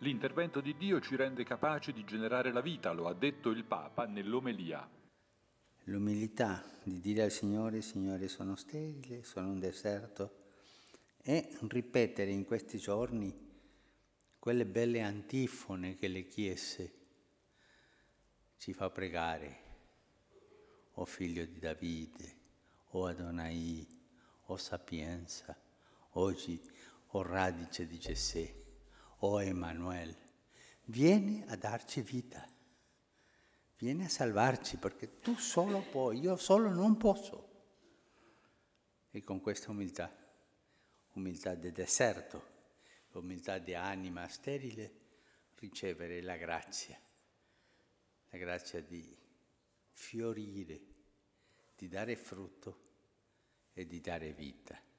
L'intervento di Dio ci rende capaci di generare la vita, lo ha detto il Papa nell'omelia. L'umilità di dire al Signore, Signore sono sterile, sono un deserto, e ripetere in questi giorni quelle belle antifone che le chiese ci fa pregare, o figlio di Davide, o Adonai, o sapienza, oggi, o radice di Gesù oh Emanuel, vieni a darci vita, vieni a salvarci perché tu solo puoi, io solo non posso. E con questa umiltà, umiltà di deserto, umiltà di anima sterile, ricevere la grazia, la grazia di fiorire, di dare frutto e di dare vita.